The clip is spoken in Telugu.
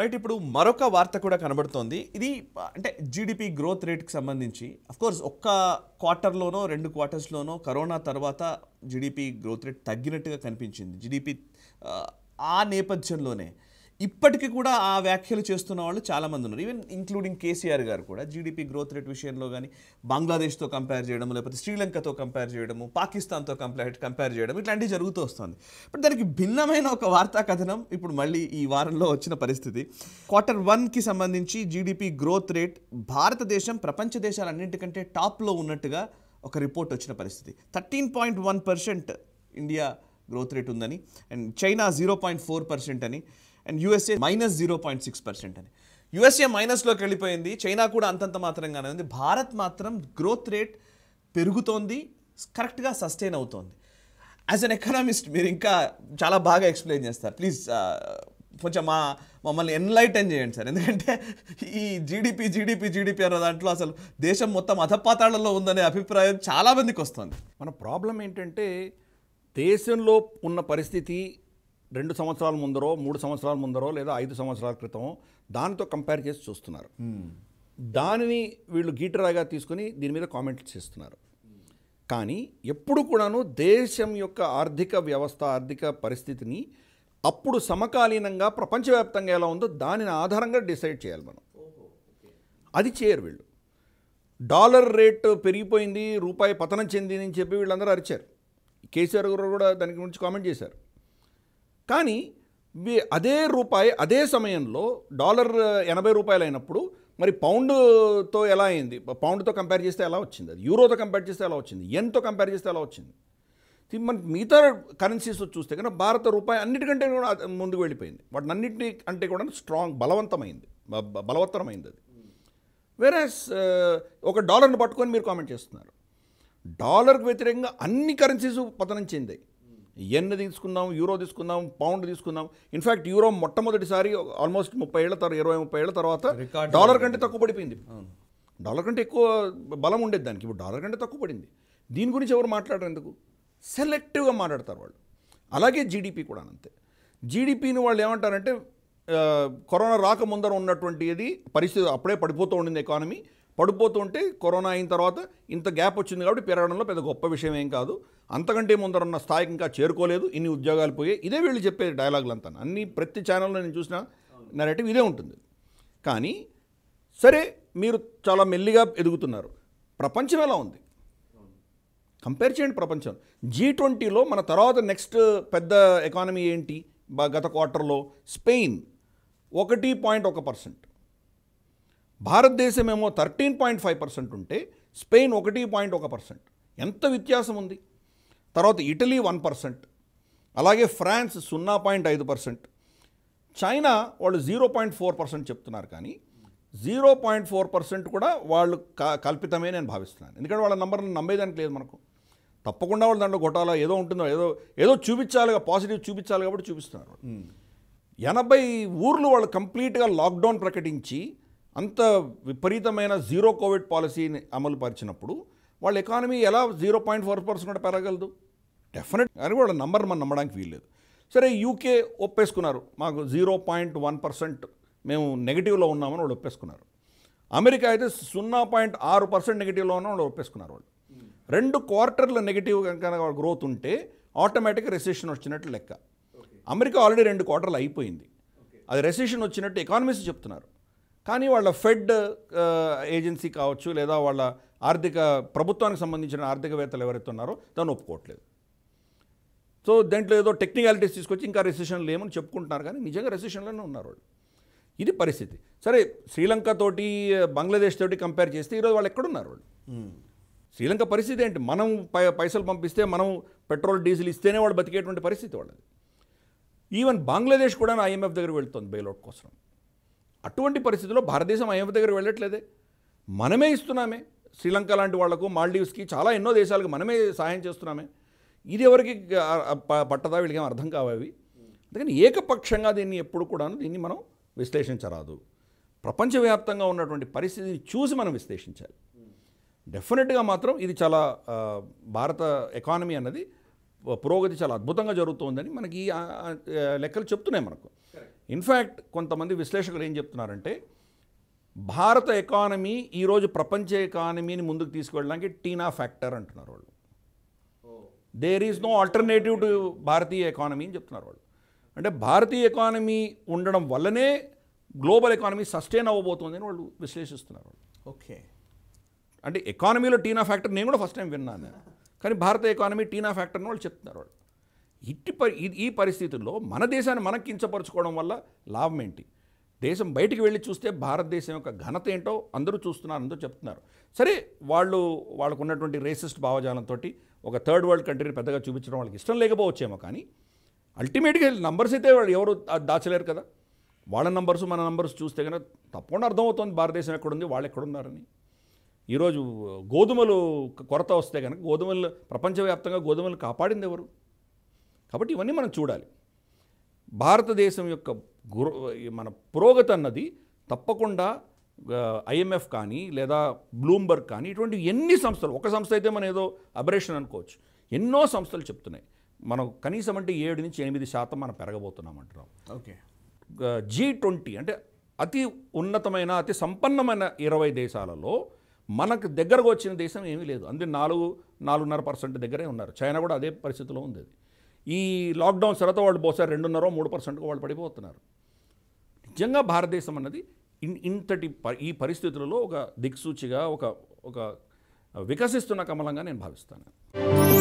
రైట్ ఇప్పుడు మరొక వార్త కూడా కనబడుతోంది ఇది అంటే జీడిపి గ్రోత్ రేట్కి సంబంధించి కోర్స్ ఒక్క క్వార్టర్లోనో రెండు క్వార్టర్స్లోనో కరోనా తర్వాత జీడిపి గ్రోత్ రేట్ తగ్గినట్టుగా కనిపించింది జీడిపి ఆ నేపథ్యంలోనే ఇప్పటికీ కూడా ఆ వ్యాఖ్యలు చేస్తున్న వాళ్ళు చాలామంది ఉన్నారు ఈవెన్ ఇంక్లూడింగ్ కేసీఆర్ గారు కూడా జీడిపి గ్రోత్ రేట్ విషయంలో కానీ బంగ్లాదేశ్తో కంపేర్ చేయడం లేకపోతే శ్రీలంకతో కంపేర్ చేయడము పాకిస్తాన్తో కంపేర్ కంపేర్ చేయడం ఇట్లాంటివి జరుగుతూ వస్తుంది బట్ దానికి భిన్నమైన ఒక వార్తా కథనం ఇప్పుడు మళ్ళీ ఈ వారంలో వచ్చిన పరిస్థితి క్వార్టర్ వన్కి సంబంధించి జీడిపి గ్రోత్ రేట్ భారతదేశం ప్రపంచ దేశాలన్నింటికంటే టాప్లో ఉన్నట్టుగా ఒక రిపోర్ట్ వచ్చిన పరిస్థితి thirteen point one percent India growth rate ఉందని and China zero point four percent అని and USA minus zero point six percent అని యూఎస్ఏ మైనస్లోకి వెళ్ళిపోయింది చైనా కూడా అంతంత మాత్రంగానే ఉంది భారత్ మాత్రం గ్రోత్ రేట్ పెరుగుతోంది కరెక్ట్గా సస్టైన్ అవుతోంది యాజ్ అన్ ఎకనామిస్ట్ మీరు ఇంకా చాలా బాగా ఎక్స్ప్లెయిన్ చేస్తారు ప్లీజ్ uh, కొంచెం మా మమ్మల్ని ఎన్లైటన్ చేయండి సార్ ఎందుకంటే ఈ జీడిపి జీడిపి జీడిపి అనే దాంట్లో అసలు దేశం మొత్తం అధపాతాళంలో ఉందనే అభిప్రాయం చాలామందికి వస్తుంది మన ప్రాబ్లం ఏంటంటే దేశంలో ఉన్న పరిస్థితి రెండు సంవత్సరాల ముందరో మూడు సంవత్సరాల ముందరో లేదా ఐదు సంవత్సరాల క్రితమో దానితో కంపేర్ చేసి చూస్తున్నారు hmm. దానిని వీళ్ళు గీటరాగా తీసుకుని దీని మీద కామెంట్ చేస్తున్నారు కానీ ఎప్పుడు కూడాను దేశం యొక్క ఆర్థిక వ్యవస్థ ఆర్థిక పరిస్థితిని అప్పుడు సమకాలీనంగా ప్రపంచవ్యాప్తంగా ఎలా ఉందో దానిని ఆధారంగా డిసైడ్ చేయాలి మనం అది చేయరు వీళ్ళు డాలర్ రేట్ పెరిగిపోయింది రూపాయి పతనం అని చెప్పి వీళ్ళందరూ అరిచారు కేసీఆర్ గారు కూడా దాని గురించి కామెంట్ చేశారు కానీ అదే రూపాయి అదే సమయంలో డాలర్ ఎనభై రూపాయలు అయినప్పుడు మరి పౌండ్తో ఎలా అయింది పౌండ్తో కంపేర్ చేస్తే ఎలా వచ్చింది అది యూరోతో కంపేర్ చేస్తే ఎలా వచ్చింది ఎన్తో కంపేర్ చేస్తే ఎలా వచ్చింది మన మిగతా కరెన్సీస్ చూస్తే కనుక భారత రూపాయి అన్నిటికంటే కూడా ముందుకు వెళ్ళిపోయింది వాటిని అన్నింటి అంటే కూడా స్ట్రాంగ్ బలవంతమైంది బలవత్తరమైంది అది వేరే ఒక డాలర్ను పట్టుకొని మీరు కామెంట్ చేస్తున్నారు డాలర్కు వ్యతిరేకంగా అన్ని కరెన్సీస్ పతనం చెందాయి ఎన్ తీసుకున్నాం యూరో తీసుకున్నాం పౌండ్ తీసుకున్నాం ఇన్ఫ్యాక్ట్ యూరో మొట్టమొదటిసారి ఆల్మోస్ట్ ముప్పై ఏళ్ళ తర్వాత ఇరవై ముప్పై ఏళ్ళ తర్వాత డాలర్ కంటే తక్కువ పడిపోయింది డాలర్ కంటే ఎక్కువ బలం ఉండేది దానికి ఇప్పుడు డాలర్ కంటే తక్కువ పడింది దీని గురించి ఎవరు మాట్లాడరు ఎందుకు సెలెక్టివ్గా మాట్లాడతారు వాళ్ళు అలాగే జీడిపి కూడా అంతే జీడిపిని వాళ్ళు ఏమంటారంటే కరోనా రాకముందర ఉన్నటువంటి ఇది పరిస్థితి అప్పుడే పడిపోతూ ఉండింది ఎకానమీ పడిపోతుంటే కరోనా అయిన తర్వాత ఇంత గ్యాప్ వచ్చింది కాబట్టి పెరగడంలో పెద్ద గొప్ప విషయం ఏం కాదు అంతకంటే ఉన్న స్థాయికి ఇంకా చేరుకోలేదు ఇన్ని ఉద్యోగాలు పోయాయి ఇదే వీళ్ళు చెప్పే డైలాగులు అంతా అన్ని ప్రతి ఛానల్లో నేను చూసిన నెరేటివ్ ఇదే ఉంటుంది కానీ సరే మీరు చాలా మెల్లిగా ఎదుగుతున్నారు ప్రపంచం ఎలా ఉంది కంపేర్ చేయండి ప్రపంచం జీ ట్వంటీలో మన తర్వాత నెక్స్ట్ పెద్ద ఎకానమీ ఏంటి గత క్వార్టర్లో స్పెయిన్ ఒకటి పాయింట్ ఒక పర్సెంట్ భారతదేశం ఏమో థర్టీన్ పాయింట్ ఫైవ్ పర్సెంట్ ఉంటే స్పెయిన్ ఒకటి పాయింట్ ఒక పర్సెంట్ ఎంత వ్యత్యాసం ఉంది తర్వాత ఇటలీ వన్ పర్సెంట్ అలాగే ఫ్రాన్స్ సున్నా పాయింట్ ఐదు పర్సెంట్ చైనా వాళ్ళు జీరో పాయింట్ ఫోర్ పర్సెంట్ చెప్తున్నారు కానీ జీరో పాయింట్ ఫోర్ పర్సెంట్ కూడా వాళ్ళు కల్పితమే నేను భావిస్తున్నాను ఎందుకంటే వాళ్ళ నంబర్ని నమ్మేదానికి లేదు మనకు తప్పకుండా వాళ్ళు దాంట్లో గొట్టాలో ఏదో ఉంటుందో ఏదో ఏదో చూపించాలిగా పాజిటివ్ చూపించాలి కాబట్టి చూపిస్తున్నారు ఎనభై ఊర్లు వాళ్ళు కంప్లీట్గా లాక్డౌన్ ప్రకటించి అంత విపరీతమైన జీరో కోవిడ్ పాలసీని అమలు పరిచినప్పుడు వాళ్ళ ఎకానమీ ఎలా జీరో పాయింట్ ఫోర్ పర్సెంట్ పెరగలదు డెఫినెట్ అని వాళ్ళ నంబర్ మనం నమ్మడానికి వీల్లేదు సరే యూకే ఒప్పేసుకున్నారు మాకు జీరో పాయింట్ వన్ పర్సెంట్ మేము నెగిటివ్లో ఉన్నామని వాళ్ళు ఒప్పేసుకున్నారు అమెరికా అయితే సున్నా పాయింట్ ఆరు పర్సెంట్ నెగిటివ్లో ఉన్నా వాళ్ళు ఒప్పేసుకున్నారు వాళ్ళు రెండు క్వార్టర్ల నెగిటివ్ కనుక గ్రోత్ ఉంటే ఆటోమేటిక్గా రెసిషన్ వచ్చినట్టు లెక్క అమెరికా ఆల్రెడీ రెండు క్వార్టర్లు అయిపోయింది అది రెసిషన్ వచ్చినట్టు ఎకానమిస్ట్ చెప్తున్నారు కానీ వాళ్ళ ఫెడ్ ఏజెన్సీ కావచ్చు లేదా వాళ్ళ ఆర్థిక ప్రభుత్వానికి సంబంధించిన ఆర్థికవేత్తలు ఎవరైతే ఉన్నారో దాన్ని ఒప్పుకోవట్లేదు సో దాంట్లో ఏదో టెక్నికాలిటీస్ తీసుకొచ్చి ఇంకా రెసిషన్ ఏమని చెప్పుకుంటున్నారు కానీ నిజంగా రెసిషన్లోనే ఉన్నారు వాళ్ళు ఇది పరిస్థితి సరే శ్రీలంక తోటి బంగ్లాదేశ్ తోటి కంపేర్ చేస్తే ఈరోజు వాళ్ళు ఎక్కడున్నారు వాళ్ళు శ్రీలంక పరిస్థితి ఏంటి మనం పై పైసలు పంపిస్తే మనం పెట్రోల్ డీజిల్ ఇస్తేనే వాళ్ళు బతికేటువంటి పరిస్థితి వాళ్ళది ఈవెన్ బంగ్లాదేశ్ కూడా ఐఎంఎఫ్ దగ్గర వెళ్తుంది బెయిలౌట్ కోసం అటువంటి పరిస్థితుల్లో భారతదేశం ఐఎంఎఫ్ దగ్గర వెళ్ళట్లేదే మనమే ఇస్తున్నామే శ్రీలంక లాంటి వాళ్లకు మాల్డీవ్స్కి చాలా ఎన్నో దేశాలకు మనమే సహాయం చేస్తున్నామే ఇది ఎవరికి పట్టదా వీళ్ళకి అర్థం కావవి అందుకని ఏకపక్షంగా దీన్ని ఎప్పుడు కూడా దీన్ని మనం విశ్లేషించరాదు ప్రపంచవ్యాప్తంగా ఉన్నటువంటి పరిస్థితిని చూసి మనం విశ్లేషించాలి డెఫినెట్గా మాత్రం ఇది చాలా భారత ఎకానమీ అన్నది పురోగతి చాలా అద్భుతంగా జరుగుతుందని మనకి లెక్కలు చెప్తున్నాయి మనకు ఇన్ఫ్యాక్ట్ కొంతమంది విశ్లేషకులు ఏం చెప్తున్నారంటే భారత ఎకానమీ ఈరోజు ప్రపంచ ఎకానమీని ముందుకు తీసుకెళ్ళడానికి టీనా ఫ్యాక్టర్ అంటున్నారు వాళ్ళు there is no alternative to భారతీయ ఎకానమీ అని చెప్తున్నారు వాళ్ళు అంటే భారతీయ ఎకానమీ ఉండడం వల్లనే గ్లోబల్ ఎకానమీ సస్టైన్ అవ్వబోతుందని వాళ్ళు విశ్లేషిస్తున్నారు ఓకే అంటే ఎకానమీలో టీనా ఫ్యాక్టర్ నేను కూడా ఫస్ట్ టైం విన్నాను కానీ భారత ఎకానమీ టీనా ఫ్యాక్టర్ వాళ్ళు చెప్తున్నారు వాళ్ళు ఇట్టి పరి ఈ పరిస్థితుల్లో మన దేశాన్ని మనం కించపరచుకోవడం వల్ల లాభం ఏంటి దేశం బయటికి వెళ్ళి చూస్తే భారతదేశం యొక్క ఘనత ఏంటో అందరూ చూస్తున్నారు అందరూ చెప్తున్నారు సరే వాళ్ళు వాళ్ళకు ఉన్నటువంటి రేసిస్ట్ భావజాలంతో ఒక థర్డ్ వరల్డ్ కంట్రీని పెద్దగా చూపించడం వాళ్ళకి ఇష్టం లేకపోవచ్చేమో కానీ అల్టిమేట్గా నంబర్స్ అయితే వాళ్ళు ఎవరు దాచలేరు కదా వాళ్ళ నంబర్స్ మన నంబర్స్ చూస్తే కనుక తప్పకుండా అర్థమవుతుంది భారతదేశం ఎక్కడుంది వాళ్ళు ఎక్కడున్నారని ఈరోజు గోధుమలు కొరత వస్తే కనుక గోధుమలు ప్రపంచవ్యాప్తంగా గోధుమలు కాపాడింది ఎవరు కాబట్టి ఇవన్నీ మనం చూడాలి భారతదేశం యొక్క మన పురోగతి అన్నది తప్పకుండా ఐఎంఎఫ్ కానీ లేదా బ్లూంబర్గ్ కానీ ఇటువంటి ఎన్ని సంస్థలు ఒక సంస్థ అయితే మనం ఏదో అబరేషన్ అనుకోవచ్చు ఎన్నో సంస్థలు చెప్తున్నాయి మనం కనీసం అంటే ఏడు నుంచి ఎనిమిది శాతం మనం పెరగబోతున్నాం అంటున్నాం ఓకే జీ ట్వంటీ అంటే అతి ఉన్నతమైన అతి సంపన్నమైన ఇరవై దేశాలలో మనకు దగ్గరకు వచ్చిన దేశం ఏమీ లేదు అందుకే నాలుగు నాలుగున్నర పర్సెంట్ దగ్గరే ఉన్నారు చైనా కూడా అదే పరిస్థితిలో ఉంది ఈ లాక్డౌన్ తర్వాత వాళ్ళు పోసారు రెండున్నరో మూడు పర్సెంట్కు వాళ్ళు పడిపోతున్నారు నిజంగా భారతదేశం అన్నది ఇంతటి ఈ పరిస్థితులలో ఒక దిక్సూచిగా ఒక ఒక వికసిస్తున్న కమలంగా నేను భావిస్తాను